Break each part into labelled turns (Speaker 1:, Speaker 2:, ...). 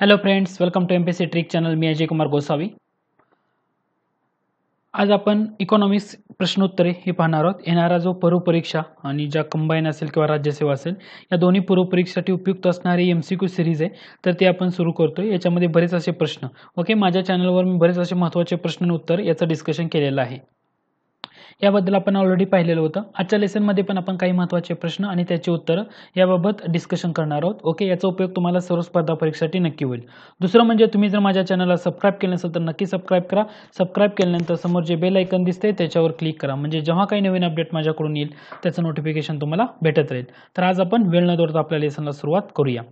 Speaker 1: hello friends welcome to M P trick channel मी अजय कुमार गोसावी आज आपण इकॉनॉमिक्स प्रश्नोत्तरे हे पाहणार आहोत येणारा जो पूर्व परीक्षा आणि ज्या कंबाईन असेल किंवा राज्यसेवा असेल या दोन्ही पूर्वपरीक्षेसाठी उपयुक्त असणारी एम सी क्यू सिरीज आहे तर ते आपण सुरू करतो याच्यामध्ये बरेच असे प्रश्न ओके माझ्या चॅनलवर मी बरेच असे महत्त्वाचे प्रश्न उत्तर याचं डिस्कशन केलेलं आहे याबद्दल आपण ऑलरेडी पाहिलेलं होतं आजच्या लेसनमध्ये पण आपण काही महत्त्वाचे प्रश्न आणि त्याची उत्तर याबाबत डिस्कशन करणार आहोत ओके याचा उपयोग तुम्हाला सर्व स्पर्धा परीक्षेसाठी नक्की होईल दुसरं म्हणजे तुम्ही जर माझ्या चॅनलला सबस्क्राईब केलं असेल तर नक्की सबस्क्राईब करा सबस्क्राईब केल्यानंतर समोर जे बेल ऐकन दिसते त्याच्यावर क्लिक करा म्हणजे जेव्हा काही नवीन अपडेट माझ्याकडून येईल त्याचं नोटिफिकेशन तुम्हाला भेटत राहील तर आज आपण वेळ न दोरता आपल्या लेसनला सुरुवात करूया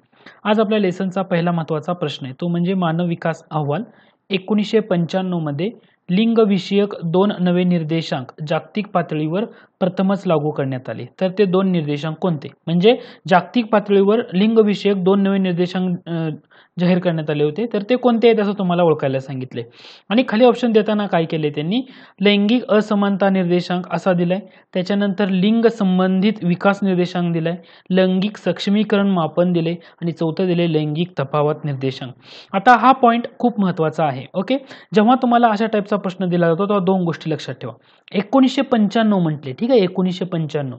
Speaker 1: आज आपल्या लेसनचा पहिला महत्त्वाचा प्रश्न आहे तो म्हणजे मानव विकास अहवाल एकोणीसशे पंच्याण्णवमध्ये लिंगविषयक दोन नवे निर्देशांक जागतिक पातळीवर प्रथमच लागू करण्यात आले तर ते दोन निर्देशांक कोणते म्हणजे जागतिक पातळीवर लिंगविषयक दोन नवे निर्देशांक जाहीर करण्यात आले होते तर ते कोणते आहेत असं तुम्हाला ओळखायला सांगितले आणि खाली ऑप्शन देताना काय केले त्यांनी लैंगिक असमानता निर्देशांक असा दिलाय त्याच्यानंतर लिंग संबंधित विकास निर्देशांक दिलाय लैंगिक सक्षमीकरण मापन दिले आणि चौथं दिले लैंगिक तफावत निर्देशांक आता हा पॉईंट खूप महत्वाचा आहे ओके जेव्हा तुम्हाला अशा टाईपचा प्रश्न दिला जातो तेव्हा दोन गोष्टी लक्षात ठेवा एकोणीसशे पंच्याण्णव म्हटले ठीक आहे एकोणीसशे पंच्याण्णव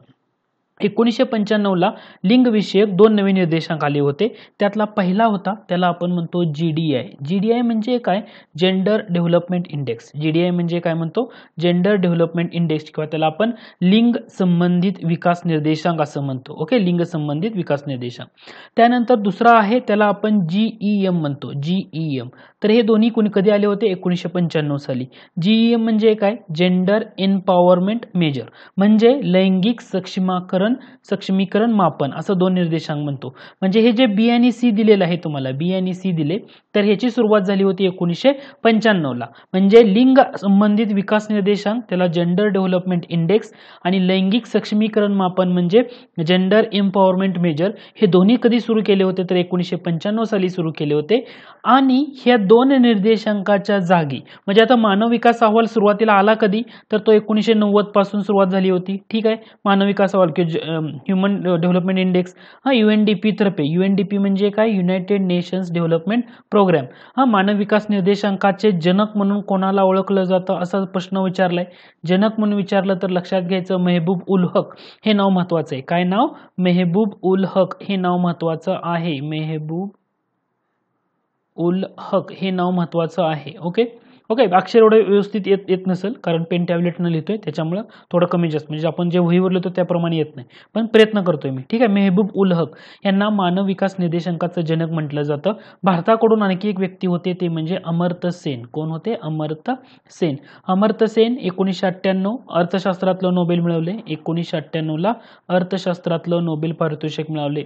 Speaker 1: एकोणीसशे पंच्याण्णवला लिंगविषयक दोन नवीन निर्देशांक आले होते त्यातला पहिला होता त्याला आपण म्हणतो G D I G D I म्हणजे काय gender development index G D I म्हणजे काय म्हणतो जेंडर डेव्हलपमेंट इंडेक्स किंवा त्याला आपण लिंग संबंधित विकास निर्देशांक असं म्हणतो ओके लिंग संबंधित विकास निर्देशांक त्यानंतर दुसरा आहे त्याला आपण जी ई एम म्हणतो जी ई एम तर हे दोन्ही कोणी कधी आले होते एकोणीसशे पंच्याण्णव साली जी म्हणजे काय जेंडर एम्पॉवरमेंट मेजर म्हणजे लैंगिक सक्षमाकरण सक्षमीकरण मापन असं दोन निर्देशांक म्हणतो म्हणजे हे जे बी आणि सी दिलेलं आहे तुम्हाला बी आणि सी दिले तर ह्याची सुरुवात झाली होती एकोणीसशे पंच्याण्णवला म्हणजे लिंग संबंधित विकास निर्देशांक त्याला जेंडर डेव्हलपमेंट इंडेक्स आणि लैंगिक सक्षमीकरण मापन म्हणजे जेंडर एम्पॉवरमेंट मेजर हे दोन्ही कधी सुरू केले होते तर एकोणीसशे पंच्याण्णव साली सुरू केले होते आणि ह्या दोन दोन निर्देशांकाच्या जागी म्हणजे आता मानव विकास अहवाल सुरुवातीला आला कधी तर तो एकोणीसशे नव्वद पासून सुरुवात झाली होती ठीक आहे मानव विकास अहवाल किंवा ह्युमन डेव्हलपमेंट इंडेक्स हा यू एन डी पी तर्फे यू एन डी पी म्हणजे काय युनायटेड नेशन्स डेव्हलपमेंट प्रोग्राम हा मानव विकास निर्देशांकाचे जनक म्हणून कोणाला ओळखलं जातं असा प्रश्न विचारलाय जनक म्हणून विचारलं तर लक्षात घ्यायचं मेहबूब उल हक हे नाव महत्वाचं आहे काय नाव मेहबूब उल हक हे नाव महत्वाचं आहे मेहबूब उल हक हे नाव महत्त्वाचं आहे ओके ओके अक्षर एवढं व्यवस्थित येत येत नसेल कारण पेन टॅबलेट न लिहितोय त्याच्यामुळं थोडं कमी जास्त म्हणजे आपण जे वहीवर लिहितो त्याप्रमाणे येत नाही पण प्रयत्न करतोय मी ठीक आहे मेहबूब उल हक यांना मानव विकास निर्देशांकाचं जनक म्हटलं जातं भारताकडून आणखी एक व्यक्ती होते ते म्हणजे अमर्त सेन कोण होते अमर्त सेन अमर्त सेन एकोणीसशे अठ्ठ्याण्णव अर्थशास्त्रातलं नोबेल मिळवले एकोणीसशे अठ्ठ्याण्णवला अर्थशास्त्रातलं नोबेल पारितोषिक मिळवले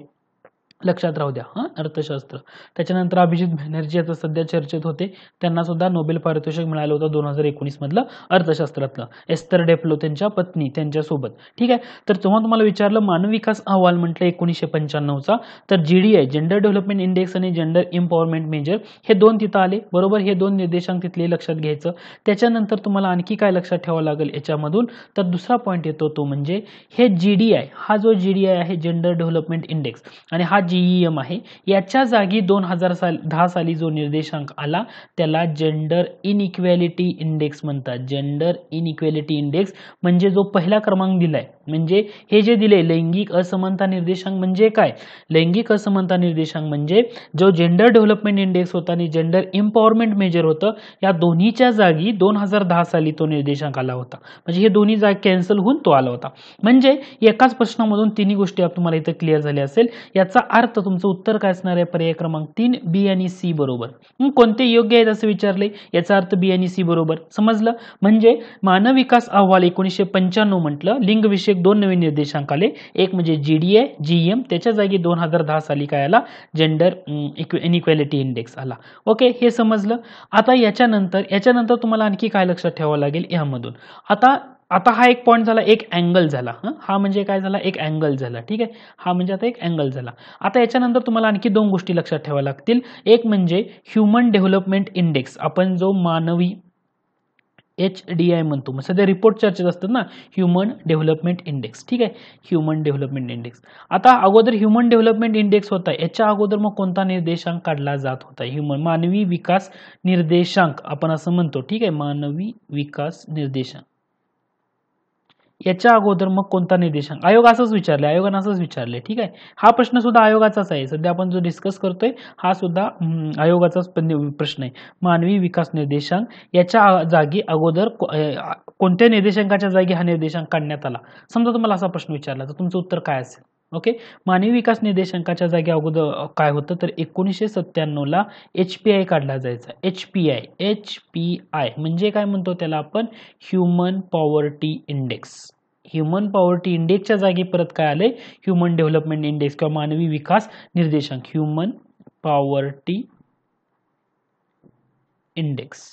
Speaker 1: लक्षात राहू द्या हां अर्थशास्त्र त्याच्यानंतर अभिजित बॅनर्जी आता सध्या चर्चेत होते त्यांना सुद्धा नोबेल पारितोषिक मिळालं होतं दोन हजार एकोणीसमधलं अर्थशास्त्रातलं एस्तर डेप्लो त्यांच्या पत्नी त्यांच्यासोबत ठीक आहे तर तेव्हा तुम्हाला विचारलं मानव विकास अहवाल म्हटलं एकोणीसशे पंच्याण्णवचा तर G D I gender development index आणि जेंडर एम्पॉवरमेंट मेजर हे दोन तिथं आले बरोबर हे दोन निर्देशांक तिथले लक्षात घ्यायचं त्याच्यानंतर तुम्हाला आणखी काय लक्षात ठेवावं लागेल याच्यामधून तर दुसरा पॉईंट येतो तो म्हणजे हे जी डी आय हा जो जी डी आय आहे जेंडर डेव्हलपमेंट इंडेक्स आणि हा जी ई एम आहे याच्या जागी दोन हजार साल दहा साली जो निर्देशांक आला त्याला जेंडर इनइक्वॅलिटी इंडेक्स म्हणतात जेंडर इनइक्वॅलिटी इंडेक्स म्हणजे जो पहिला क्रमांक दिलाय म्हणजे हे जे दिले लैंगिक असमानता निर्देशांक म्हणजे काय लैंगिक असमानता निर्देशांक म्हणजे जो जेंडर डेव्हलपमेंट इंडेक्स होता आणि जेंडर इम्पॉवरमेंट मेजर होतं या दोन्हीच्या जागी दोन हजार दहा साली तो निर्देशांक आला होता म्हणजे हे दोन्ही जाग कॅन्सल होऊन तो आला होता म्हणजे एकाच प्रश्नामधून तिन्ही गोष्टी तुम्हाला इथं क्लिअर झाल्या असेल याचा अर्थ तुमचं उत्तर काय असणार आहे पर्याय क्रमांक तीन बी आणि सी बरोबर कोणते योग्य आहेत असं विचारले याचा अर्थ बी आणि सी बरोबर समजलं म्हणजे मानव विकास अहवाल एकोणीसशे पंच्याण्णव म्हटलं लिंगविषयक दोन नवीन निर्देशांक आले एक म्हणजे जी डी ए जी एम त्याच्या जागी दोन हजार दहा साली काय आला जेंडर इनइक्वॅलिटी इंडेक्स आला ओके हे समजलं आता याच्यानंतर याच्यानंतर तुम्हाला आणखी काय लक्षात ठेवावं लागेल यामधून आता आता हा एक पॉईंट झाला एक अँगल झाला हा म्हणजे काय झाला एक अँगल झाला ठीक आहे हा म्हणजे आता एक अँगल झाला आता याच्यानंतर तुम्हाला आणखी दोन गोष्टी लक्षात ठेवा लागतील एक म्हणजे ह्युमन डेव्हलपमेंट इंडेक्स आपण जो मानवी एच डी आय म्हणतो मग सध्या रिपोर्ट चर्चेत असतात ना ह्युमन डेव्हलपमेंट इंडेक्स ठीक आहे ह्युमन डेव्हलपमेंट इंडेक्स आता अगोदर ह्युमन डेव्हलपमेंट इंडेक्स होता याच्या अगोदर मग कोणता निर्देशांक काढला जात होता ह्युमन मानवी विकास निर्देशांक आपण असं म्हणतो ठीक आहे मानवी विकास निर्देशांक याच्या अगोदर मग कोणता निर्देशांक आयोग असंच विचारले आयोगानं असंच विचारले ठीक आहे हा प्रश्न सुद्धा आयोगाचाच आहे सध्या आपण जो डिस्कस करतोय हा सुद्धा आयोगाचाच प्रश्न आहे मानवी विकास निर्देशांक याच्या जागी अगोदर कोणत्या निर्देशांकाच्या जागी हा निर्देशांक काढण्यात आला समजा तुम्हाला असा प्रश्न विचारला तर तुमचं उत्तर काय असेल ओके मानवी विकास निर्देशांकाच्या जागी अगोदर काय होतं तर एकोणीसशे सत्त्याण्णवला एच पी आय काढला जायचा H P I H P I म्हणजे काय म्हणतो त्याला आपण human poverty index human poverty इंडेक्सच्या जागी परत काय आले ह्युमन डेव्हलपमेंट इंडेक्स किंवा मानवी विकास निर्देशांक human poverty index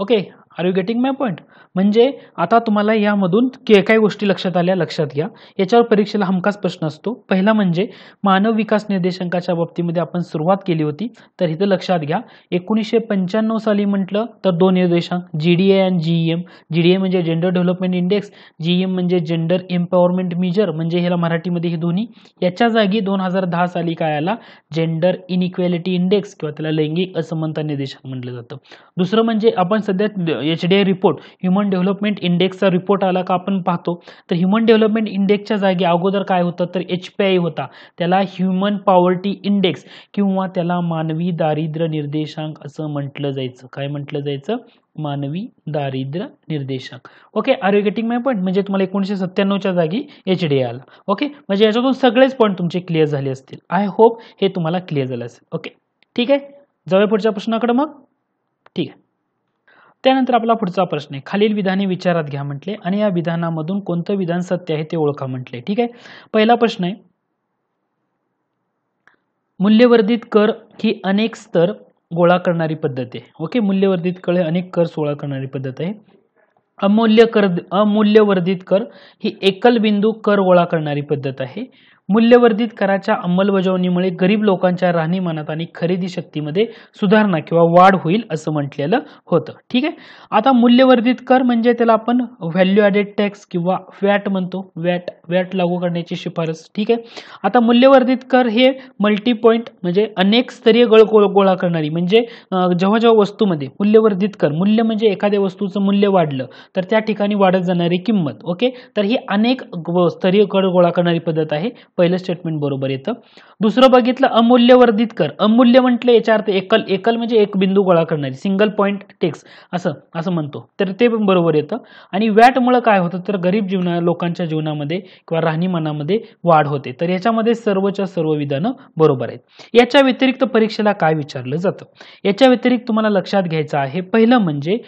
Speaker 1: okay are you getting my point म्हणजे आता तुम्हाला यामधून काय काय गोष्टी लक्षात आल्या लक्षात घ्या याच्यावर परीक्षेला हमखास प्रश्न असतो पहिला म्हणजे मानव विकास निर्देशांकाच्या बाबतीमध्ये आपण सुरुवात केली होती तर इथं लक्षात घ्या एकोणीसशे पंच्याण्णव साली म्हटलं तर दोन निर्देशांक G D A and G M G D A म्हणजे gender development index G M म्हणजे जेंडर एम्पॉवरमेंट मेजर म्हणजे ह्याला मराठीमध्ये हे दोन्ही याच्या जागी दोन हजार दहा साली काय आला जेंडर इनइक्वॅलिटी इंडेक्स किंवा त्याला लैंगिक असमानता निर्देशांक म्हटलं जातं दुसरं म्हणजे आपण सध्या H D report human development इंडेक्सचा रिपोर्ट आला का आपण पाहतो तर ह्युमन डेव्हलपमेंट इंडेक्सच्या जागी अगोदर काय होतं तर एच पी आय होता त्याला ह्युमन पॉवर्टी इंडेक्स किंवा त्याला मानवी दारिद्र्य निर्देशांक असं म्हटलं जायचं काय म्हटलं जायचं मानवी दारिद्र्य निर्देशांक okay are you getting my point म्हणजे तुम्हाला एकोणीसशे सत्त्याण्णवच्या जागी एच डी आला ओके म्हणजे याच्यातून सगळेच पॉईंट तुमचे क्लिअर झाले असतील आय होप हे तुम्हाला क्लिअर झालं असेल ओके ठीक आहे जाऊया पुढच्या प्रश्नाकडे मग ठीक आहे त्यानंतर आपला पुढचा प्रश्न आहे खालील विधाने विचारात घ्या म्हटले आणि या विधानामधून कोणतं विधान सत्य आहे ते ओळखा म्हटले ठीक आहे पहिला प्रश्न आहे मूल्यवर्धित कर ही अनेक स्तर गोळा करणारी पद्धत आहे ओके मूल्यवर्धित कर हे अनेक कर सोळा करणारी पद्धत आहे अमूल्य कर अमूल्यवर्धित कर ही एकल बिंदू कर गोळा करणारी पद्धत आहे मूल्यवर्धित कराच्या अंमलबजावणीमुळे गरीब लोकांच्या राहणीमानात आणि खरेदी शक्तीमध्ये सुधारणा किंवा वाढ होईल असं म्हटलेलं होतं ठीक आहे आता मूल्यवर्धित कर म्हणजे त्याला आपण व्हॅल्यू ॲडेड टॅक्स किंवा व्हॅट म्हणतो व्हॅट व्हॅट लागू करण्याची शिफारस ठीक आहे आता मूल्यवर्धित कर हे मल्टी पॉईंट म्हणजे अनेक स्तरीय गळ गोळा करणारी म्हणजे जेव्हा जेव्हा वस्तूमध्ये मूल्यवर्धित कर मूल्य म्हणजे एखाद्या वस्तूचं मूल्य वाढलं तर त्या ठिकाणी वाढत जाणारी किंमत ओके तर ही अनेक स्तरीय गळ गोळा करणारी पद्धत आहे पहिलं स्टेटमेंट बरोबर येतं दुसरं बघितलं अमूल्य वर्धित कर अमूल्य म्हटलं याच्या अर्थ एकल एकल म्हणजे एक बिंदू गोळा करणारी सिंगल पॉईंट टेक्स असं असं म्हणतो तर ते पण बरोबर येतं आणि वॅटमुळं काय होतं तर गरीब जीवना लोकांच्या जीवनामध्ये किंवा राहणीमानामध्ये वाढ होते तर याच्यामध्ये सर्वच्या सर्व विधानं बरोबर आहेत याच्या व्यतिरिक्त परीक्षेला काय विचारलं जातं याच्या व्यतिरिक्त तुम्हाला लक्षात घ्यायचं आहे पहिलं म्हणजे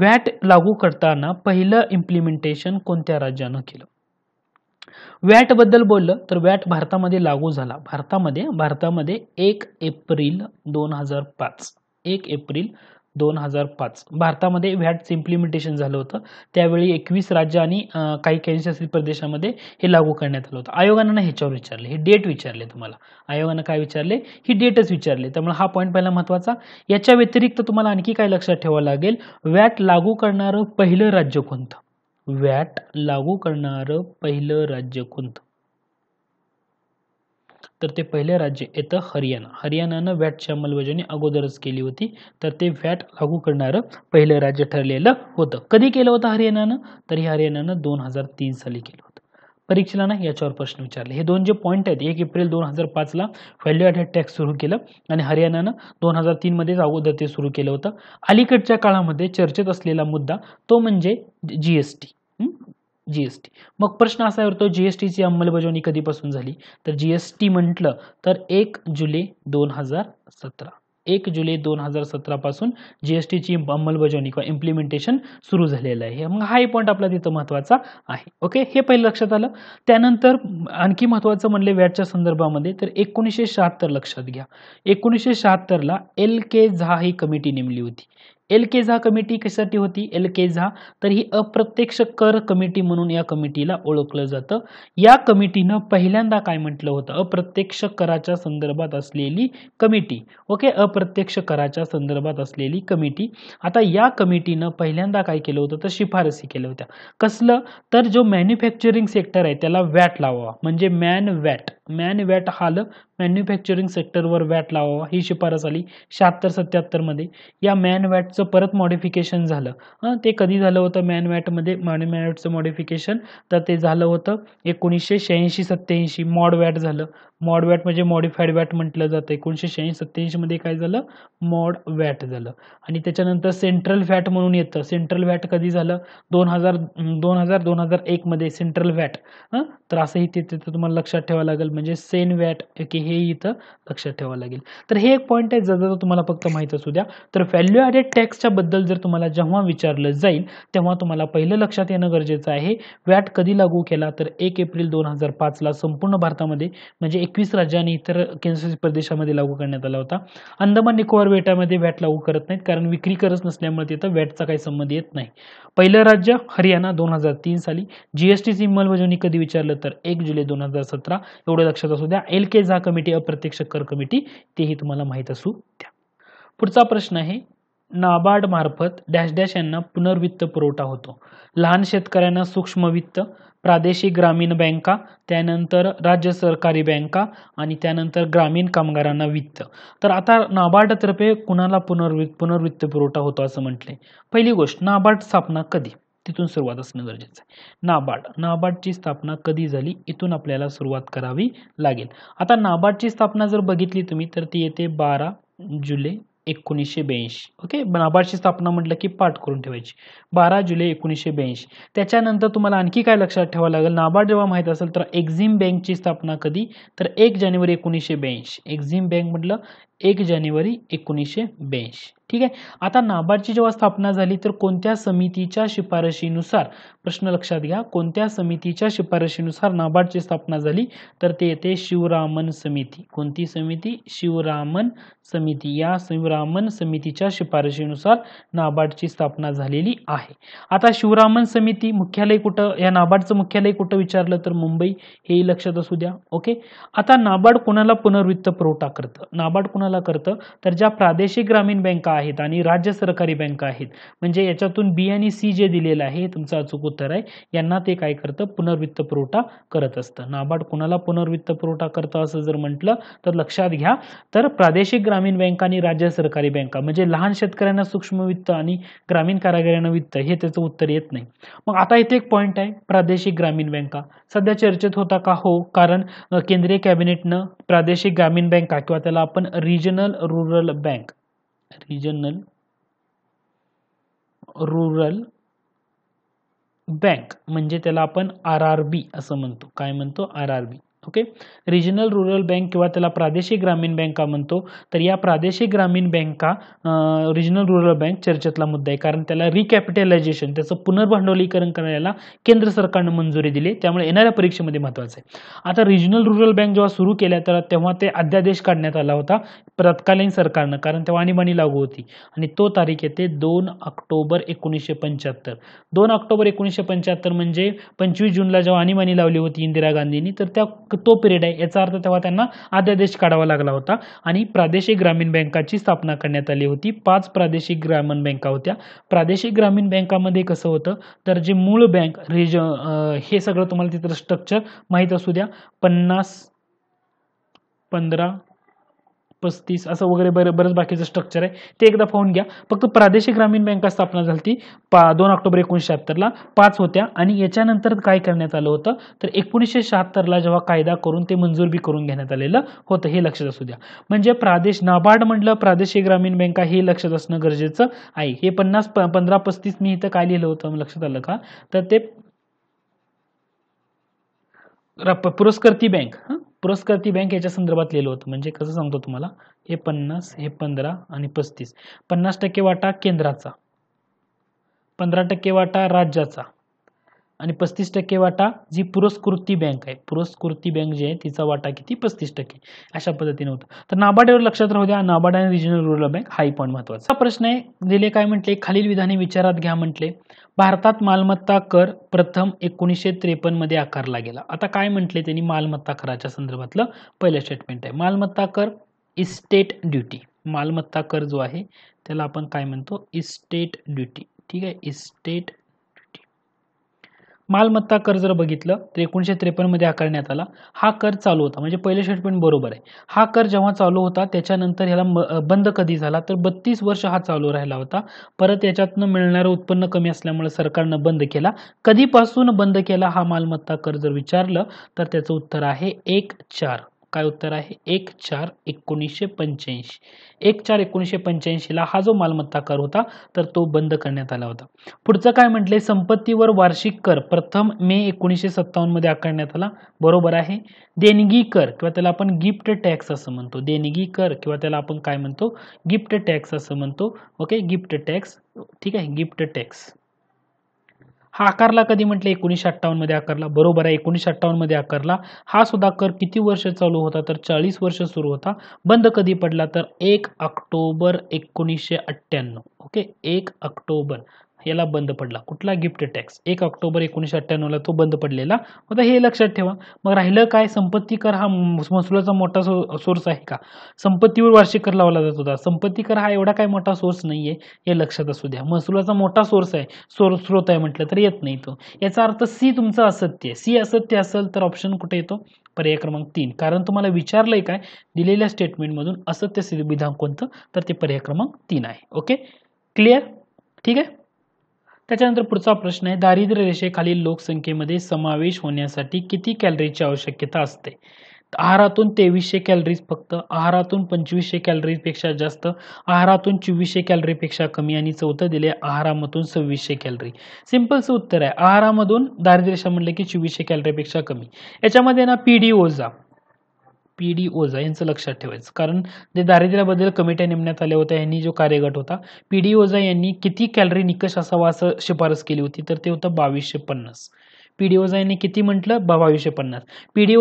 Speaker 1: वॅट लागू करताना पहिलं इम्प्लिमेंटेशन कोणत्या राज्यानं केलं वॅट बद्दल बोललं तर वॅट भारतामध्ये लागू झाला भारतामध्ये भारतामध्ये एक एप्रिल दोन हजार पाच एक एप्रिल दोन हजार पाच भारतामध्ये व्हॅटचं इम्प्लिमेंटेशन झालं होतं त्यावेळी एकवीस राज्य आणि काही केंद्रशासित प्रदेशामध्ये हे लागू करण्यात आलं होतं आयोगानं ह्याच्यावर विचारले हे डेट विचारले तुम्हाला आयोगानं काय विचारले ही डेटच विचारले त्यामुळे हा पॉईंट पहिला महत्त्वाचा याच्या व्यतिरिक्त तुम्हाला आणखी काय लक्षात ठेवावं लागेल व्हॅट लागू करणारं पहिलं राज्य कोणतं व्हॅट लागू करणारं पहिलं राज्य कोणतं तर ते पहिलं राज्य येतं हरियाणा हरियाणानं व्हॅटची अंमलबजावणी अगोदरच केली होती तर ते व्हॅट लागू करणारं पहिलं राज्य ठरलेलं होतं कधी केलं होतं हरियाणानं तर हे हरियाणानं दोन हजार तीन साली केलं होतं परीक्षेला ना याच्यावर प्रश्न विचारले हे दोन जे पॉईंट आहेत एक एप्रिल दोन हजार पाचला व्हॅल्यू ॲडेड टॅक्स सुरू केलं आणि हरियाणानं दोन हजार तीनमध्येच अगोदर ते सुरू केलं होतं अलीकडच्या काळामध्ये चर्चेत असलेला मुद्दा तो म्हणजे जी एस टी जीएसटी मग प्रश्न असा एस टीची अंमलबजावणी कधीपासून झाली तर जीएसटी म्हटलं तर एक जुलै दोन हजार सतरा एक जुलै दोन हजार सतरापासून जी एस टीची अंमलबजावणी किंवा इम्प्लिमेंटेशन सुरू झालेलं आहे मग हा पॉईंट आपला तिथं महत्त्वाचा आहे ओके हे पहिलं लक्षात आलं त्यानंतर आणखी महत्त्वाचं म्हणले व्याजच्या संदर्भामध्ये तर एकोणीसशे शहात्तर लक्षात घ्या एकोणीसशे शहात्तरला एल के झा ही कमिटी नेमली होती एल के झा कमिटी कशासाठी होती एल के झा तर ही अप्रत्यक्ष कर कमिटी म्हणून या कमिटीला ओळखलं जातं या कमिटीनं पहिल्यांदा काय म्हटलं होतं अप्रत्यक्ष कराच्या संदर्भात असलेली कमिटी ओके अप्रत्यक्ष कराच्या संदर्भात असलेली कमिटी आता या कमिटीनं पहिल्यांदा काय केलं होतं तर शिफारसी केल्या होत्या कसलं तर जो मॅन्युफॅक्चरिंग सेक्टर आहे त्याला वॅट लावावा म्हणजे मॅन वॅट मॅन वॅट हाल मॅन्युफॅक्चरिंग सेक्टरवर वॅट लावावा ही शिफारस आली शहात्तर सत्याहत्तरमध्ये या मॅन वॅटचं मॅनवॅटचं परत मॉडिफिकेशन झालं हां ते कधी झालं होतं मॅनवॅटमध्ये मॅनवॅटचं मॉडिफिकेशन तर ते झालं होतं एकोणीसशे शहाऐंशी सत्त्याऐंशी मॉडवॅट झालं मॉड वॅट म्हणजे मॉडिफाईड वॅट म्हटलं जातं एकोणीसशे शहाऐंशी सत्त्याऐंशीमध्ये काय झालं मॉड वॅट झालं आणि त्याच्यानंतर सेंट्रल व्हॅट म्हणून येतं सेंट्रल व्हॅट कधी झालं दोन हजार दोन हजार दोन हजार एकमध्ये सेंट्रल व्हॅट हां तर असंही तिथे तुम्हाला लक्षात ठेवावं लागेल म्हणजे सेन वॅट की हे इथं लक्षात ठेवावं लागेल तर हे एक पॉईंट आहे जर तुम्हाला फक्त माहीत असू द्या तर व्हॅल्यू ॲडेड टॅक्सच्या बद्दल जर तुम्हाला जेव्हा विचारलं जाईल तेव्हा तुम्हाला पहिलं लक्षात येणं गरजेचं आहे वॅट कधी लागू केला तर एक एप्रिल दोन हजार पाचला संपूर्ण भारतामध्ये म्हणजे एकवीस आणि इतर केंद्रशासित प्रदेशामध्ये लागू करण्यात आला होता अंदमान निकोबार बेटामध्ये व्हॅट लागू करत नाहीत कारण विक्री करत नसल्यामुळे तिथं व्हॅटचा काही संबंध येत नाही पहिलं राज्य हरियाणा दोन हजार तीन साली जीएसटीची अंमलबजावणी कधी विचारलं तर एक जुलै दोन हजार सतरा एवढं लक्षात असू द्या एल के झा कमिटी अप्रत्यक्ष कर कमिटी तेही तुम्हाला माहीत असू द्या पुढचा प्रश्न आहे नाबार्ड मार्फत डॅश डॅश यांना पुनर्वित्त पुरवठा होतो लहान शेतकऱ्यांना सूक्ष्म वित्त प्रादेशिक ग्रामीण बँका त्यानंतर राज्य सरकारी बँका आणि त्यानंतर ग्रामीण कामगारांना वित्त तर आता नाबार्डतर्फे कुणाला पुनर्वित पुनर्वित्त पुरवठा होतो असं म्हटले पहिली गोष्ट नाबार्ड स्थापना कधी तिथून सुरुवात असणं गरजेचं आहे नाबार्ड नाबार्डची स्थापना कधी झाली इथून आपल्याला सुरुवात करावी लागेल आता नाबार्डची स्थापना जर बघितली तुम्ही तर ती येते बारा जुलै एकोणीसशे ब्याऐंशी ओके नाबार्डची स्थापना म्हटलं की पाठ करून ठेवायची बारा जुलै एकोणीसशे ब्याऐंशी त्याच्यानंतर तुम्हाला आणखी काय लक्षात ठेवावं लागेल नाबार्ड जेव्हा माहीत असेल तर एक्झिम बँकची स्थापना कधी तर एक जानेवारी एकोणीसशे ब्याऐंशी एक्झिम बँक म्हटलं एक जानेवारी एकोणीसशे ब्याऐंशी ठीक आहे आता नाबार्डची जेव्हा स्थापना झाली तर कोणत्या समितीच्या शिफारशीनुसार प्रश्न लक्षात घ्या कोणत्या समितीच्या शिफारशीनुसार नाबार्डची स्थापना झाली तर ते येते शिवरामन समिती कोणती समिती शिवरामन समिती या शिवरामन समितीच्या शिफारशीनुसार नाबार्डची स्थापना झालेली आहे आता शिवरामन समिती मुख्यालय कुठं या नाबार्डचं मुख्यालय कुठं विचारलं तर मुंबई हेही लक्षात असू द्या ओके आता नाबार्ड कोणाला पुनर्वित्त पुरवठा करतं नाबार्ड कोणाला कोणाला करतं तर ज्या प्रादेशिक ग्रामीण बँका आहेत आणि राज्य सरकारी बँका आहेत म्हणजे याच्यातून बी आणि सी जे दिलेलं आहे तुमचा तुमचं अचूक उत्तर आहे यांना ते काय करतं पुनर्वित्त पुरवठा करत असतं नाबार्ड कोणाला पुनर्वित्त पुरवठा करतं असं जर म्हटलं तर लक्षात घ्या तर प्रादेशिक ग्रामीण बँका आणि राज्य सरकारी बँका म्हणजे लहान शेतकऱ्यांना सूक्ष्म वित्त आणि ग्रामीण कारागिरांना वित्त हे त्याचं उत्तर येत नाही मग आता इथे एक पॉईंट आहे प्रादेशिक ग्रामीण बँका सध्या चर्चेत होता का हो कारण केंद्रीय कॅबिनेटनं प्रादेशिक ग्रामीण बँका किंवा त्याला आपण region regional rural bank regional rural bank म्हणजे त्याला आपण आर आर बी असं म्हणतो काय म्हणतो R R B okay regional rural bank किंवा त्याला प्रादेशिक ग्रामीण बँका म्हणतो तर या प्रादेशिक ग्रामीण बँका रिजनल रुरल बँक चर्चेतला मुद्दा आहे कारण त्याला रिकॅपिटलायझेशन त्याचं पुनर्भांडवलीकरण करायला केंद्र सरकारनं मंजुरी दिली त्यामुळे येणाऱ्या परीक्षेमध्ये महत्वाचं आहे आता रिजनल रुरल बँक जेव्हा सुरू केल्या तर तेव्हा ते अध्यादेश काढण्यात आला होता तत्कालीन सरकारनं कारण तेव्हा आणीबाणी लागू होती आणि तो तारीख येते दोन ऑक्टोबर एकोणीसशे पंच्याहत्तर दोन ऑक्टोबर एकोणीसशे पंच्याहत्तर म्हणजे पंचवीस जूनला जेव्हा आणीबाणी लावली होती इंदिरा गांधींनी तर त्या तो पिरियड आहे याचा अर्थ तेव्हा त्यांना अध्यादेश काढावा लागला होता आणि प्रादेशिक ग्रामीण बँकाची स्थापना करण्यात आली होती पाच प्रादेशिक ग्रामीण बँका होत्या प्रादेशिक ग्रामीण बँकामध्ये कसं होतं तर जे मूळ बँक रिज हे सगळं तुम्हाला तिथं स्ट्रक्चर माहीत असू द्या पन्नास पंधरा पस्तीस असं वगैरे बरं बरंच बाकीचं स्ट्रक्चर आहे ते एकदा पाहून घ्या फक्त प्रादेशिक ग्रामीण बँका स्थापना झाली ती पा दोन ऑक्टोबर एकोणीसशे शहात्तरला पाच होत्या आणि याच्यानंतर काय करण्यात आलं होतं तर एकोणीसशे शहात्तरला जेव्हा कायदा करून ते मंजूर बी करून घेण्यात आलेलं होतं हे लक्षात असू द्या म्हणजे प्रादेश नाबार्ड म्हटलं प्रादेशिक ग्रामीण बँका हे लक्षात असणं गरजेचं आहे हे पन्नास पंधरा पस्तीस मी इथं काय लिहिलं होतं लक्षात आलं का तर ते पुरस्कर्ती बँक पुरस्कृती बँक याच्या संदर्भात लिहिलं होतं म्हणजे कसं सांगतो तुम्हाला हे पन्नास हे पंधरा आणि पस्तीस पन्नास टक्के वाटा केंद्राचा पंधरा टक्के वाटा राज्याचा आणि पस्तीस टक्के वाटा जी पुरस्कृती बँक आहे पुरस्कृती बँक जी आहे तिचा वाटा किती पस्तीस टक्के अशा पद्धतीने होतं तर नाबार्डवर लक्षात राहू द्या नाबार्ड आणि रिजनल रुरल बँक हाही पॉईंट महत्वाचा प्रश्न आहे दिले काय म्हटले खालील विधाने विचारात घ्या म्हटले भारतात मालमत्ता कर प्रथम एकोणीसशे त्रेपन्नमध्ये आकारला गेला आता काय म्हटले त्यांनी मालमत्ता कराच्या संदर्भातलं पहिलं स्टेटमेंट आहे मालमत्ता कर इस्टेट ड्युटी मालमत्ता कर जो आहे त्याला आपण काय म्हणतो इस्टेट ड्युटी ठीक आहे इस्टेट मालमत्ता कर जर बघितलं तर एकोणीसशे त्रेपन्नमध्ये आकारण्यात आला हा कर चालू होता म्हणजे पहिलं स्टेटमेंट बरोबर आहे हा कर जेव्हा चालू होता त्याच्यानंतर ह्याला बंद कधी झाला तर बत्तीस वर्ष हा चालू राहिला होता परत याच्यातनं मिळणारं उत्पन्न कमी असल्यामुळे सरकारनं बंद केला कधीपासून बंद केला हा मालमत्ता कर जर विचारलं तर त्याचं उत्तर आहे एक चार काय उत्तर आहे एक चार एकोणीसशे पंच्याऐंशी एक चार एकोणीसशे पंच्याऐंशीला हा जो मालमत्ता कर होता तर तो बंद करण्यात आला होता पुढचं काय म्हटले संपत्तीवर वार्षिक कर प्रथम मे एकोणीसशे मध्ये आकारण्यात आला बरोबर आहे देणगी कर किंवा त्याला आपण गिफ्ट टॅक्स असं म्हणतो देणगी कर किंवा त्याला आपण काय म्हणतो गिफ्ट टॅक्स असं म्हणतो ओके गिफ्ट टॅक्स ठीक आहे गिफ्ट टॅक्स हा आकारला कधी म्हटलं एकोणीसशे अठ्ठावन्नमध्ये आकारला बरोबर आहे एकोणीसशे अठ्ठावन्नमध्ये आकारला हा सुद्धा कर किती वर्ष चालू होता तर चाळीस वर्ष सुरू होता बंद कधी पडला तर एक ऑक्टोबर एकोणीसशे अठ्ठ्याण्णव ओके एक ऑक्टोबर याला बंद पडला कुठला गिफ्ट टॅक्स एक ऑक्टोबर एकोणीसशे अठ्ठ्याण्णवला तो बंद पडलेला आता हे लक्षात ठेवा मग राहिलं काय संपत्ती कर हा महसुलाचा मोठा सो सोर्स आहे का संपत्तीवर वार्षिक कर लावला जात होता संपत्ती कर हा एवढा काय मोठा सोर्स नाही आहे हे लक्षात असू द्या महसुलाचा मोठा सोर्स आहे सोर स्रोत आहे म्हटलं तर येत नाही तो याचा अर्थ सी तुमचं असत्य आहे सी असत्य असेल तर ऑप्शन कुठे येतो पर्याय क्रमांक तीन कारण तुम्हाला विचारलंय काय दिलेल्या स्टेटमेंटमधून असत्य विधान कोणतं तर ते पर्याय क्रमांक तीन आहे ओके क्लिअर ठीक आहे त्याच्यानंतर पुढचा प्रश्न आहे दारिद्र्य रेषेखालील लोकसंख्येमध्ये समावेश होण्यासाठी किती कॅलरीची आवश्यकता असते आहारातून तेवीसशे कॅलरीज फक्त आहारातून पंचवीसशे कॅलरीजपेक्षा जास्त आहारातून चोवीसशे कॅलरीपेक्षा कमी आणि चौथं दिले आहारामधून सव्वीसशे कॅलरी सिम्पलचं उत्तर आहे आहारामधून दारिद्र्यशा म्हटलं की चोवीसशे कॅलरीपेक्षा कमी याच्यामध्ये ना P D Ojha P D Ojha यांचं लक्षात ठेवायचं कारण जे दारिद्र्याबद्दल कमिट्या नेमण्यात आल्या होत्या यांनी जो कार्यगट होता पी डी ओझा यांनी किती कॅलरी निकष असावा असं शिफारस केली होती तर ते होतं बावीसशे पन्नास डी यांनी किती म्हटलं बावीसशे पन्नास पी डी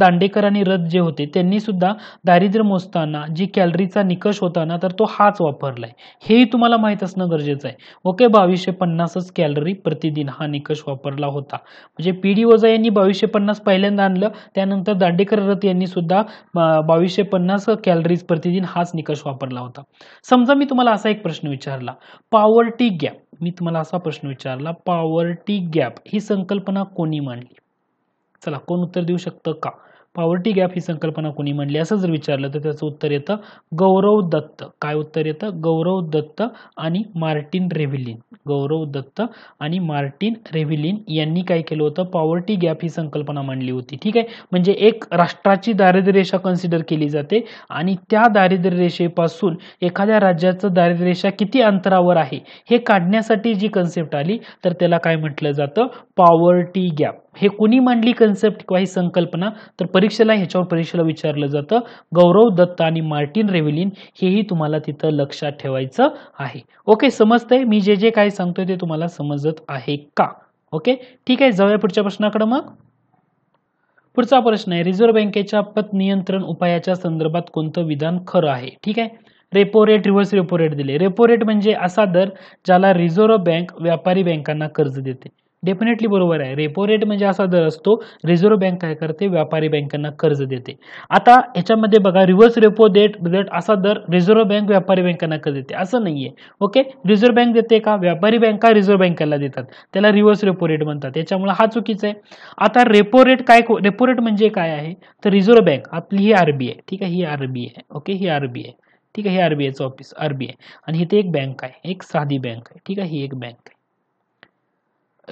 Speaker 1: दांडेकर आणि रथ जे होते त्यांनी सुद्धा दारिद्र्य मोजताना जी कॅलरीचा निकष होता ना तर तो हाच वापरलाय आहे हेही तुम्हाला माहीत असणं गरजेचं आहे ओके बावीसशे पन्नासच कॅलरी प्रतिदिन हा निकष वापरला होता म्हणजे पीडीओजा यांनी बावीसशे पन्नास पहिल्यांदा आणलं त्यानंतर दांडेकर रथ यांनी सुद्धा बावीसशे पन्नास कॅलरीज प्रतिदिन हाच निकष वापरला होता समजा मी तुम्हाला असा एक प्रश्न विचारला पॉवर्टी गॅप मी तुम्हाला असा प्रश्न विचारला पॉवर्टी गॅप ही संकल्प संकल्पना कोणी मांडली चला कोण उत्तर देऊ शकतं का पॉवर्टी गॅप ही संकल्पना कोणी मांडली असं जर विचारलं तर त्याचं उत्तर येतं गौरव दत्त काय उत्तर येतं गौरव दत्त आणि मार्टिन रेव्हिलिन गौरव दत्त आणि मार्टिन रेव्हिलिन यांनी काय केलं होतं पॉवर्टी गॅप ही संकल्पना मांडली होती ठीक आहे म्हणजे एक राष्ट्राची दारिद्र्य रेषा कन्सिडर केली जाते आणि त्या दारिद्र्य रेषेपासून एखाद्या राज्याचं दारिद्र्य रेषा किती अंतरावर आहे हे काढण्यासाठी जी कन्सेप्ट आली तर त्याला काय म्हटलं जातं पॉवर्टी गॅप हे कुणी मांडली कन्सेप्ट किंवा ही संकल्पना तर परीक्षेला ह्याच्यावर परीक्षेला विचारलं जातं गौरव दत्त आणि मार्टिन रेव्हिलिन हेही तुम्हाला तिथं लक्षात ठेवायचं आहे ओके समजतंय मी जे जे काय सांगतोय ते तुम्हाला समजत आहे का ओके ठीक आहे जाऊया पुढच्या प्रश्नाकडे मग पुढचा प्रश्न आहे रिझर्व्ह बँकेच्या पतनियंत्रण नियंत्रण उपायाच्या संदर्भात कोणतं विधान खरं आहे ठीक आहे repo rate reverse repo rate दिले रेपो रेट म्हणजे असा दर ज्याला रिझर्व्ह बँक व्यापारी बँकांना कर्ज देते डेफिनेटली बरोबर आहे रेपो रेट म्हणजे असा दर असतो रिझर्व्ह बँक काय करते व्यापारी बँकांना कर्ज देते आता ह्याच्यामध्ये बघा रिव्हर्स रेपो रेट रेट असा दर रिझर्व्ह बँक व्यापारी बँकांना कर्ज देते असं नाही आहे ओके रिझर्व्ह बँक देते का व्यापारी बँका रिझर्व्ह बँकेला देतात त्याला रिव्हर्स रेपो रेट म्हणतात याच्यामुळे हा चुकीचा आहे आता रेपो रेट काय रेपो रेट म्हणजे काय आहे तर रिझर्व्ह बँक आपली ही आरबीआय ठीक आहे ही आरबीआय ओके ही आरबीआय ठीक आहे हे आरबीआयचं ऑफिस आरबीआय आणि इथे एक बँक आहे एक साधी बँक आहे ठीक आहे ही एक बँक आहे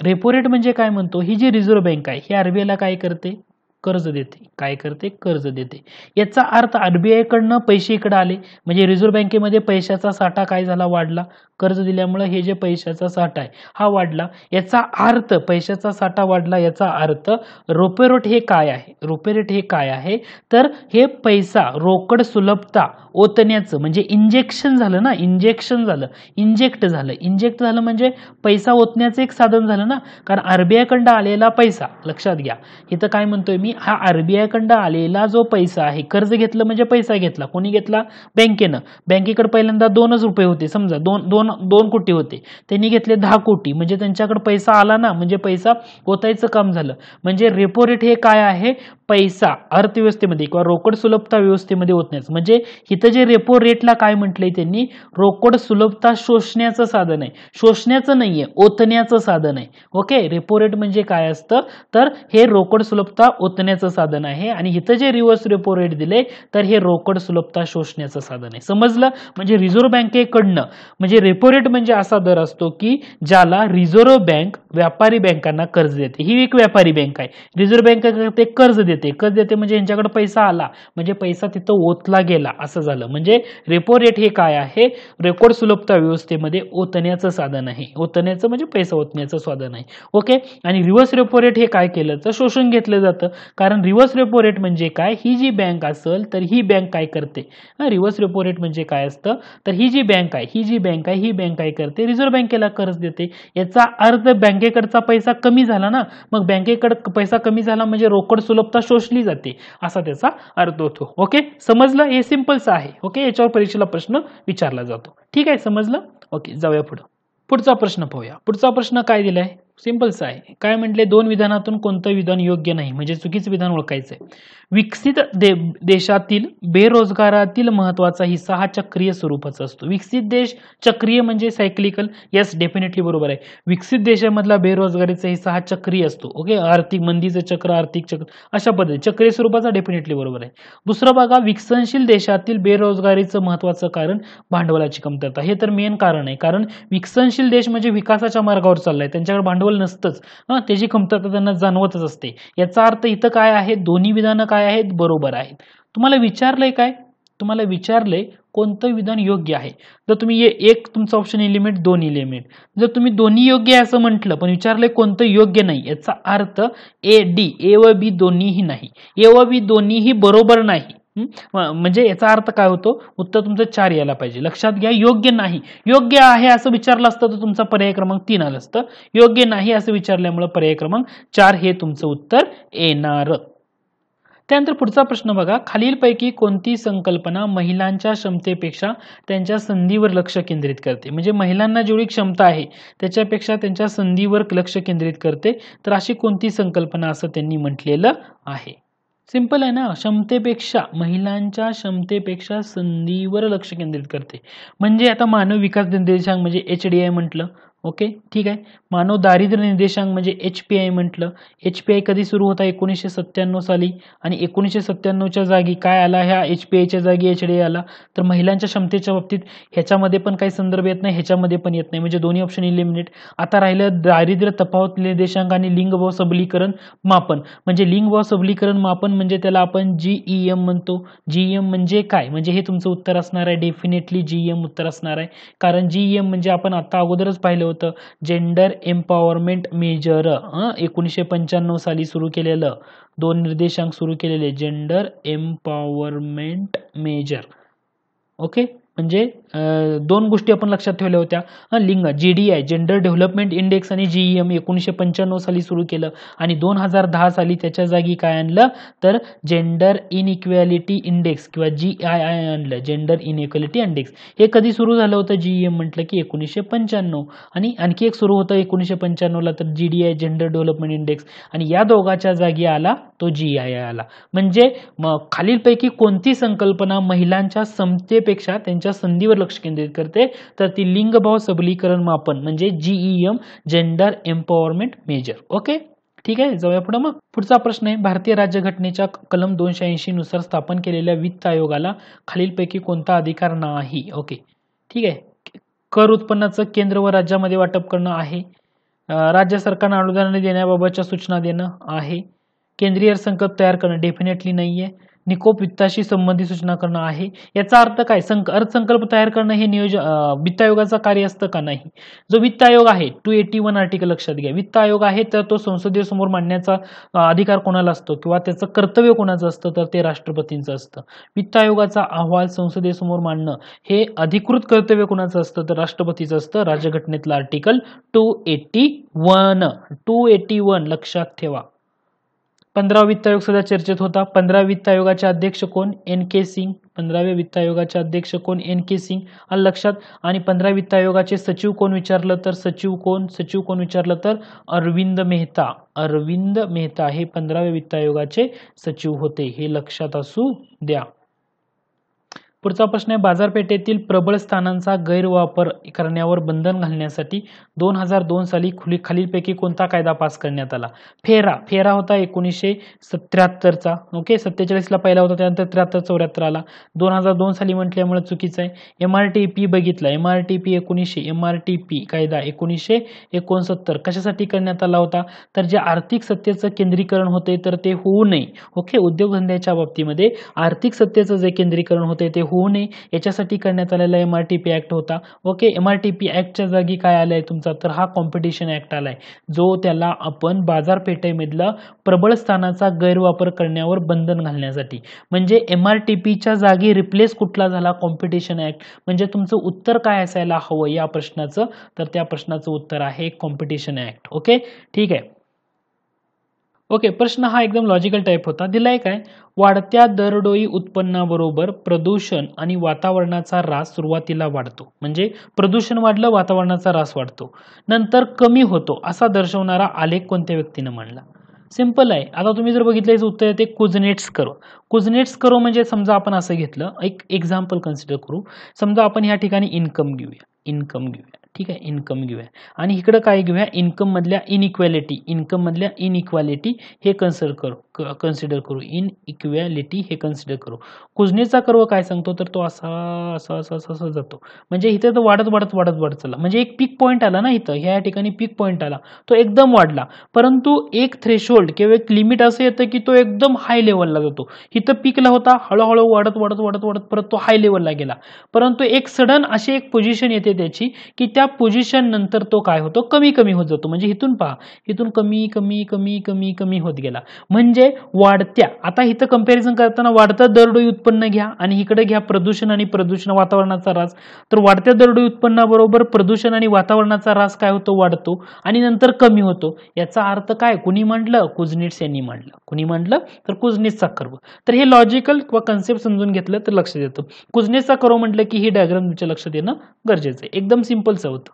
Speaker 1: रेपो रेट म्हणजे काय म्हणतो ही जी रिझर्व्ह बँक आहे ही आर बी काय करते कर्ज देते काय करते कर्ज देते याचा अर्थ आरबीआयकडनं पैसे इकडे आले म्हणजे रिझर्व्ह बँकेमध्ये पैशाचा साठा काय झाला वाढला कर्ज दिल्यामुळे हे जे पैशाचा साठा आहे हा वाढला याचा अर्थ पैशाचा साठा वाढला याचा अर्थ रोपेरोट हे काय आहे रोपेरेट हे काय आहे तर हे पैसा रोकड सुलभता ओतण्याचं म्हणजे इंजेक्शन झालं ना इंजेक्शन झालं इंजेक्ट झालं इंजेक्ट झालं म्हणजे पैसा ओतण्याचं एक साधन झालं ना कारण आरबीआयकडं आलेला पैसा लक्षात घ्या इथं काय म्हणतोय मी हा आरबीआय कडं आलेला जो पैसा आहे कर्ज घेतलं म्हणजे पैसा घेतला कोणी घेतला बँकेनं बँकेकडे पहिल्यांदा दोनच रुपये होते समजा दोन दोन दोन कोटी होते त्यांनी घेतले दहा कोटी म्हणजे त्यांच्याकडे पैसा आला ना म्हणजे पैसा ओतायचं काम झालं म्हणजे रेपो रेट हे काय आहे पैसा अर्थव्यवस्थेमध्ये किंवा रोकड सुलभता व्यवस्थेमध्ये होत नाही म्हणजे इथं जे रेपो रेटला काय म्हटलंय त्यांनी रोकड सुलभता शोषण्याचं साधन आहे शोषण्याचं नाहीये ओतण्याचं साधन आहे ओके रेपो रेट म्हणजे काय असतं तर हे रोकड सुलभता ओतण्याचं साधन आहे आणि इथं जे रिव्हर्स रेपो रेट दिले तर हे रोकड सुलभता शोषण्याचं साधन आहे समजलं म्हणजे रिझर्व्ह बँकेकडनं म्हणजे रेपो रेट म्हणजे असा दर असतो की ज्याला रिझर्व्ह बँक व्यापारी बँकांना कर्ज देते ही एक व्यापारी बँक आहे रिझर्व्ह बँक ते कर्ज देते देते कर्ज देते म्हणजे यांच्याकडे पैसा आला म्हणजे पैसा तिथं ओतला गेला असं झालं म्हणजे रेपो रेट हे काय आहे रेकॉर्ड सुलभता व्यवस्थेमध्ये ओतण्याचं साधन आहे ओतण्याचं म्हणजे पैसा ओतण्याचं साधन आहे ओके आणि रिव्हर्स रेपो रेट हे काय केलं तर शोषण घेतलं जातं कारण रिव्हर्स रेपो रेट म्हणजे काय ही जी बँक असेल तर ही बँक काय करते रिव्हर्स रेपो रेट म्हणजे काय असतं तर ही जी बँक आहे ही जी बँक आहे ही बँक काय करते रिझर्व्ह बँकेला कर्ज देते याचा अर्थ बँकेकडचा पैसा कमी झाला ना मग बँकेकडे पैसा कमी झाला म्हणजे रोकड सुलभता शोषली जाते असा त्याचा अर्थ होतो ओके समजलं हे सिम्पलच आहे ओके याच्यावर परीक्षेला प्रश्न विचारला जातो ठीक आहे समजलं ओके जाऊया पुढं पुढचा प्रश्न पाहूया पुढचा प्रश्न काय दिलाय सा आहे काय म्हटले दोन विधानातून कोणतं विधान योग्य नाही म्हणजे चुकीचं विधान ओळखायचं आहे विकसित दे देशातील बेरोजगारातील महत्त्वाचा हिस्सा हा चक्रीय स्वरूपाचा असतो विकसित देश चक्रीय म्हणजे सायक्लिकल येस डेफिनेटली बरोबर आहे विकसित देशामधला बेरोजगारीचा हिस्सा हा चक्रीय असतो ओके आर्थिक मंदीचं चक्र आर्थिक चक्र अशा पद्धती चक्रीय स्वरूपाचा डेफिनेटली बरोबर आहे दुसरा बघा विकसनशील देशातील बेरोजगारीचं महत्त्वाचं कारण भांडवलाची कमतरता हे तर मेन कारण आहे कारण विकसनशील देश म्हणजे विकासाच्या मार्गावर चाललाय त्यांच्याकडे भांडवल नसतच नसतंच त्याची कमतरता त्यांना जाणवतच असते याचा अर्थ इथं काय आहे दोन्ही विधानं काय आहेत बरोबर आहेत तुम्हाला विचारलंय काय तुम्हाला विचारलंय कोणतं विधान योग्य आहे जर तुम्ही एक तुमचं ऑप्शन इलिमिट दोन इलिमिट जर तुम्ही दोन्ही योग्य आहे असं म्हटलं पण विचारलंय कोणतं योग्य नाही याचा अर्थ ए डी ए व बी दोन्हीही नाही ए व बी दोन्हीही बरोबर नाही म्हणजे याचा अर्थ काय होतो उत्तर तुमचं चार यायला पाहिजे लक्षात घ्या योग्य नाही योग्य आहे असं विचारलं असतं तर तुमचा पर्याय क्रमांक तीन आलं असतं योग्य नाही असं विचारल्यामुळे पर्याय क्रमांक चार हे तुमचं उत्तर येणार त्यानंतर पुढचा प्रश्न बघा खालीलपैकी कोणती संकल्पना महिलांच्या क्षमतेपेक्षा त्यांच्या संधीवर लक्ष केंद्रित करते म्हणजे महिलांना जेवढी क्षमता आहे त्याच्यापेक्षा त्यांच्या संधीवर लक्ष केंद्रित करते तर अशी कोणती संकल्पना असं त्यांनी म्हटलेलं आहे सिम्पल आहे ना क्षमतेपेक्षा महिलांच्या क्षमतेपेक्षा संधीवर लक्ष केंद्रित करते म्हणजे आता मानव विकास निर्देशांक म्हणजे एच डी आय म्हटलं ओके ठीक आहे मानव दारिद्र्य निर्देशांक म्हणजे एच पी आय म्हटलं एच पी आय कधी सुरू होता एकोणीसशे सत्त्याण्णव साली आणि एकोणीसशे सत्त्याण्णवच्या जागी काय आला ह्या एच पी आयच्या जागी एच डी आला तर महिलांच्या क्षमतेच्या बाबतीत ह्याच्यामध्ये पण काही संदर्भ येत नाही ह्याच्यामध्ये पण येत नाही म्हणजे दोन्ही ऑप्शन इलिमिनेट आता राहिलं दारिद्र्य तफावत निर्देशांक आणि लिंग व सबलीकरण मापन म्हणजे लिंग व सबलीकरण मापन म्हणजे त्याला आपण जी एम e म्हणतो जी एम e म्हणजे काय म्हणजे हे तुमचं उत्तर असणार आहे डेफिनेटली जी एम उत्तर असणार आहे कारण जी एम e म्हणजे आपण आता अगोदरच पाहिलं होतं जेंडर एम्पॉवरमेंट मेजर एकोणीसशे पंच्याण्णव साली सुरू केलेलं दोन निर्देशांक सुरू केलेले जेंडर एम्पॉवरमेंट मेजर ओके म्हणजे दोन गोष्टी आपण लक्षात ठेवल्या होत्या लिंग G D I gender development index आणि जी ई एम एकोणीसशे पंच्याण्णव साली सुरू केलं आणि दोन हजार दहा साली त्याच्या जागी काय आणलं तर जेंडर इनइक्वॅलिटी इंडेक्स किंवा जी आय आय आणलं जेंडर इनइक्वॅलिटी इंडेक्स हे कधी सुरू झालं होतं जी ई एम म्हटलं की एकोणीसशे पंच्याण्णव आणि आणखी एक सुरू होतं एकोणीसशे पंच्याण्णवला तर G D I gender development index आणि या दोघाच्या जागी आला तो जी आय आय आला म्हणजे खालीलपैकी कोणती संकल्पना महिलांच्या समतेपेक्षा त्यांच्या संधीवर लक्ष केंद्रित करते तर ती लिंगभाव सबलीकरण मापन म्हणजे GEM gender empowerment measure okay ठीक आहे जाऊया पुढे मग पुढचा प्रश्न आहे भारतीय राज्यघटनेच्या कलम दोनशे ऐंशी नुसार स्थापन केलेल्या वित्त आयोगाला खालीलपैकी कोणता अधिकार नाही ओके ठीक आहे कर उत्पन्नाचं केंद्र व राज्यामध्ये वाटप करणं आहे राज्य सरकारनं अनुदान देण्याबाबतच्या सूचना देणं आहे केंद्रीय संकल्प तयार करणं डेफिनेटली नाही आहे निकोप वित्ताशी संबंधित सूचना करणं आहे याचा अर्थ काय संक अर्थसंकल्प तयार करणं हे नियोजन वित्त आयोगाचं कार्य असतं का नाही जो वित्त आयोग आहे टू एटी वन आर्टिकल लक्षात घ्या वित्त आयोग आहे तर तो संसदेसमोर मांडण्याचा अधिकार कोणाला असतो किंवा त्याचं कर्तव्य कोणाचं असतं तर ते राष्ट्रपतींचं असतं वित्त आयोगाचा अहवाल संसदेसमोर मांडणं हे अधिकृत कर्तव्य कोणाचं असतं तर राष्ट्रपतीचं असतं राज्यघटनेतलं article two eighty one two eighty one लक्षात ठेवा पंधरा वित्त आयोग सुद्धा चर्चेत होता पंधरा वित्त आयोगाचे अध्यक्ष कोण एन के सिंग पंधराव्या वित्त आयोगाचे अध्यक्ष कोण एन के सिंग आणि लक्षात आणि पंधरा वित्त आयोगाचे सचिव कोण विचारलं तर सचिव कोण सचिव कोण विचारलं तर अरविंद मेहता अरविंद मेहता हे पंधराव्या वित्त आयोगाचे सचिव होते हे लक्षात असू द्या पुढचा प्रश्न आहे बाजारपेठेतील प्रबळ स्थानांचा गैरवापर करण्यावर बंधन घालण्यासाठी दोन हजार दोन साली खुली खालीलपैकी कोणता कायदा पास करण्यात आला फेरा फेरा होता एकोणीसशे सत्याहत्तरचा ओके सत्तेचाळीसला पहिला होता त्यानंतर त्र्याहत्तर चौऱ्याहत्तर आला दोन हजार दोन साली म्हटल्यामुळे चुकीचं आहे एम आर टी पी बघितला एम आर टी पी एकोणीसशे एम आर टी पी कायदा एकोणीसशे एकोणसत्तर कशासाठी करण्यात आला होता तर जे आर्थिक सत्तेचं केंद्रीकरण होते तर ते होऊ नये ओके उद्योगधंद्याच्या बाबतीमध्ये आर्थिक सत्तेचं जे केंद्रीकरण होते ते होऊ नये याच्यासाठी करण्यात आलेला M R T P act होता okay M R T P ॲक्टच्या जागी काय आलं आहे तुमचा तर हा कॉम्पिटिशन ॲक्ट आला आहे जो त्याला आपण बाजारपेठेमधला प्रबळ स्थानाचा गैरवापर करण्यावर बंधन घालण्यासाठी म्हणजे एम आर टी पीच्या जागी रिप्लेस कुठला झाला कॉम्पिटिशन ॲक्ट म्हणजे तुमचं उत्तर काय असायला हवं या प्रश्नाचं तर त्या प्रश्नाचं उत्तर आहे कॉम्पिटिशन ॲक्ट ओके ठीक आहे ओके प्रश्न हा एकदम लॉजिकल टाईप होता दिलाय काय वाढत्या दरडोई उत्पन्नाबरोबर प्रदूषण आणि वातावरणाचा रास सुरुवातीला वाढतो म्हणजे प्रदूषण वाढलं वातावरणाचा रास वाढतो नंतर कमी होतो असा दर्शवणारा आलेख कोणत्या व्यक्तीनं मांडला सिंपल आहे आता तुम्ही जर बघितलं याचं उत्तर येते कुजनेट्स करो कुजनेट्स करो म्हणजे समजा आपण असं घेतलं एक एक्झाम्पल कन्सिडर करू समजा आपण ह्या ठिकाणी इन्कम घेऊया इन्कम घेऊया ठीक आहे इन्कम घेऊया आणि इकडं काय घेऊया इन्कममधल्या इनइक्वॅलिटी इन इनइक्वॅलिटी हे कन्सिडर करू कन्सिडर करू इन इक्वॅलिटी हे कन्सिडर करू कुजनेचा कर्व काय सांगतो तर तो असा असा असा असा जातो म्हणजे इथे तो वाढत वाढत वाढत वाढत चालला म्हणजे एक पीक पॉईंट आला ना इथं ह्या ठिकाणी पीक पॉईंट आला तो एकदम वाढला परंतु एक थ्रेशोल्ड किंवा एक लिमिट असं येतं की तो एकदम हाय लेवलला जातो इथं पीकला होता हळूहळू वाढत वाढत वाढत वाढत परत तो हाय लेवलला गेला परंतु एक सडन अशी एक पोझिशन येते त्याची की त्या त्या पोझिशन नंतर तो काय होतो कमी कमी होत जातो म्हणजे इथून पहा इथून कमी कमी कमी कमी कमी होत गेला म्हणजे वाढत्या आता इथं कंपॅरिझन करताना वाढत्या दरडोई उत्पन्न घ्या आणि इकडे घ्या प्रदूषण आणि प्रदूषण वातावरणाचा रास तर वाढत्या दरडोई उत्पन्नाबरोबर प्रदूषण आणि वातावरणाचा रास काय होतो वाढतो आणि नंतर कमी होतो याचा अर्थ काय कुणी म्हटलं कुजनिट्स यांनी म्हणलं कुणी म्हटलं तर कुजनिट्सचा कर्व तर हे लॉजिकल किंवा कन्सेप्ट समजून घेतलं तर लक्ष देतो कुजनेसचा कर्व म्हटलं की ही डायग्राम तुमच्या लक्षात येणं गरजेचं आहे एकदम सिंपल सर होतं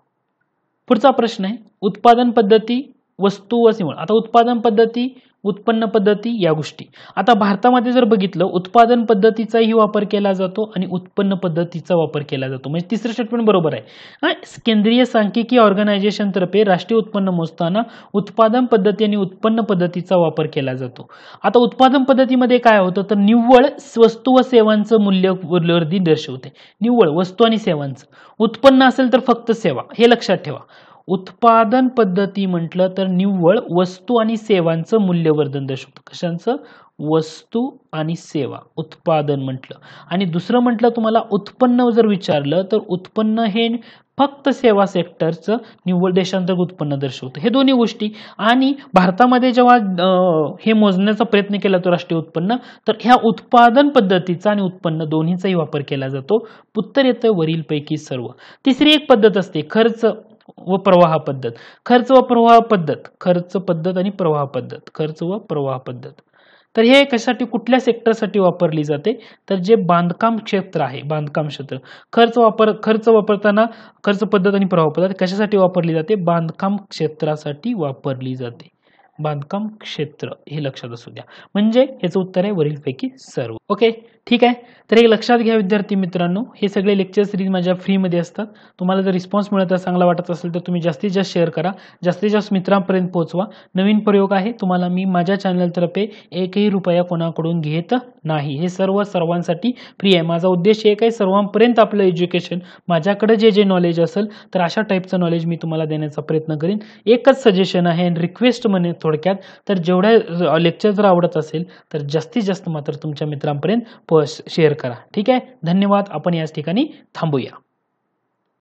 Speaker 1: पुढचा प्रश्न आहे उत्पादन पद्धती वस्तू व सेवा आता उत्पादन पद्धती उत्पन्न पद्धती या गोष्टी आता भारतामध्ये जर बघितलं उत्पादन पद्धतीचाही वापर केला जातो आणि उत्पन्न पद्धतीचा वापर केला जातो म्हणजे तिसरं पण बरोबर आहे केंद्रीय सांख्यिकी ऑर्गनायझेशनतर्फे राष्ट्रीय उत्पन्न मोजताना उत्पादन पद्धती आणि उत्पन्न पद्धतीचा वापर केला जातो आता उत्पादन पद्धतीमध्ये काय होतं तर निव्वळ वस्तू व सेवांचं मूल्य दर्शवते निव्वळ वस्तू आणि सेवांचं उत्पन्न असेल तर फक्त सेवा हे लक्षात ठेवा उत्पादन पद्धती म्हटलं तर निव्वळ वस्तू आणि सेवांचं मूल्यवर्धन दर्शवतं कशांचं वस्तू आणि सेवा उत्पादन म्हटलं आणि दुसरं म्हटलं तुम्हाला उत्पन्न जर विचारलं तर उत्पन्न हे फक्त सेवा सेक्टरचं निव्वळ देशांतर्गत उत्पन्न दर्शवतं हे दोन्ही गोष्टी आणि भारतामध्ये जेव्हा हे मोजण्याचा प्रयत्न केला तो राष्ट्रीय उत्पन्न तर ह्या उत्पादन पद्धतीचा आणि उत्पन्न दोन्हीचाही वापर केला जातो उत्तर येतं वरीलपैकी सर्व तिसरी एक पद्धत असते खर्च व प्रवाह पद्धत खर्च व प्रवाह पद्धत खर्च पद्धत आणि प्रवाह पद्धत खर्च व प्रवाह पद्धत तर हे कशासाठी कुठल्या सेक्टरसाठी वापरली जाते तर जे बांधकाम क्षेत्र आहे बांधकाम क्षेत्र खर्च वापर खर्च वापरताना खर्च पद्धत आणि प्रवाह पद्धत कशासाठी वापरली जाते बांधकाम क्षेत्रासाठी वापरली जाते बांधकाम क्षेत्र हे लक्षात असू द्या म्हणजे याचं उत्तर आहे वरीलपैकी सर्व ओके ठीक आहे तर एक लक्षात घ्या विद्यार्थी मित्रांनो हे सगळे लेक्चर सिरीज माझ्या फ्रीमध्ये असतात तुम्हाला जर रिस्पॉन्स मिळत चांगला वाटत असेल तर तुम्ही जास्तीत जास्त शेअर करा जास्तीत जास्त मित्रांपर्यंत पोहोचवा नवीन प्रयोग आहे तुम्हाला मी माझ्या चॅनलतर्फे एकही रुपया कोणाकडून घेत नाही हे सर्व सर्वांसाठी फ्री आहे माझा उद्देश एक आहे सर्वांपर्यंत आपलं एज्युकेशन माझ्याकडे जे जे नॉलेज असेल तर अशा टाईपचं नॉलेज मी तुम्हाला देण्याचा प्रयत्न करेन एकच सजेशन आहे अँड रिक्वेस्ट म्हणे थोडक्यात तर जेवढ्या लेक्चर जर आवडत असेल तर जास्तीत जास्त मात्र तुमच्या मित्रांपर्यंत पोस्ट शेअर करा ठीक आहे धन्यवाद आपण याच ठिकाणी थांबूया